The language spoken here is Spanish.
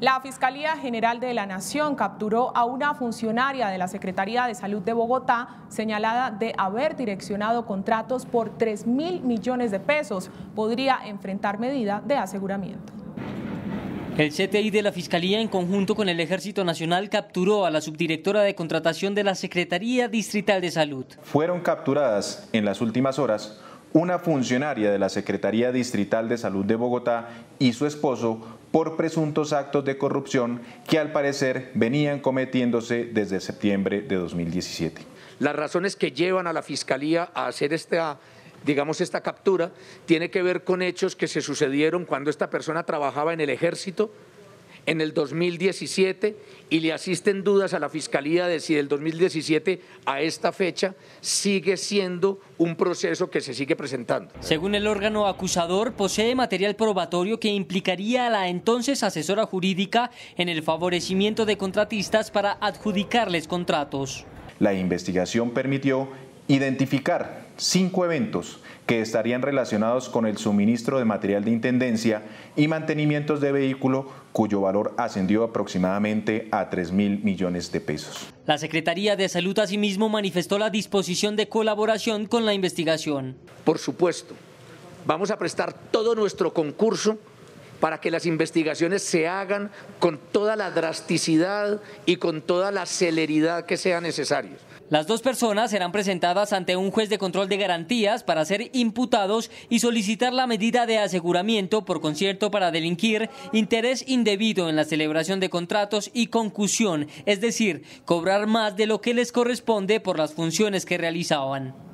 La Fiscalía General de la Nación capturó a una funcionaria de la Secretaría de Salud de Bogotá señalada de haber direccionado contratos por 3 mil millones de pesos. Podría enfrentar medida de aseguramiento. El CTI de la Fiscalía, en conjunto con el Ejército Nacional, capturó a la subdirectora de contratación de la Secretaría Distrital de Salud. Fueron capturadas en las últimas horas una funcionaria de la Secretaría Distrital de Salud de Bogotá y su esposo por presuntos actos de corrupción que al parecer venían cometiéndose desde septiembre de 2017. Las razones que llevan a la Fiscalía a hacer esta digamos, esta captura tiene que ver con hechos que se sucedieron cuando esta persona trabajaba en el ejército, en el 2017 y le asisten dudas a la Fiscalía de si del 2017 a esta fecha sigue siendo un proceso que se sigue presentando. Según el órgano acusador, posee material probatorio que implicaría a la entonces asesora jurídica en el favorecimiento de contratistas para adjudicarles contratos. La investigación permitió identificar cinco eventos que estarían relacionados con el suministro de material de intendencia y mantenimientos de vehículo cuyo valor ascendió aproximadamente a 3 mil millones de pesos. La Secretaría de Salud asimismo manifestó la disposición de colaboración con la investigación. Por supuesto, vamos a prestar todo nuestro concurso para que las investigaciones se hagan con toda la drasticidad y con toda la celeridad que sea necesario. Las dos personas serán presentadas ante un juez de control de garantías para ser imputados y solicitar la medida de aseguramiento por concierto para delinquir, interés indebido en la celebración de contratos y concusión, es decir, cobrar más de lo que les corresponde por las funciones que realizaban.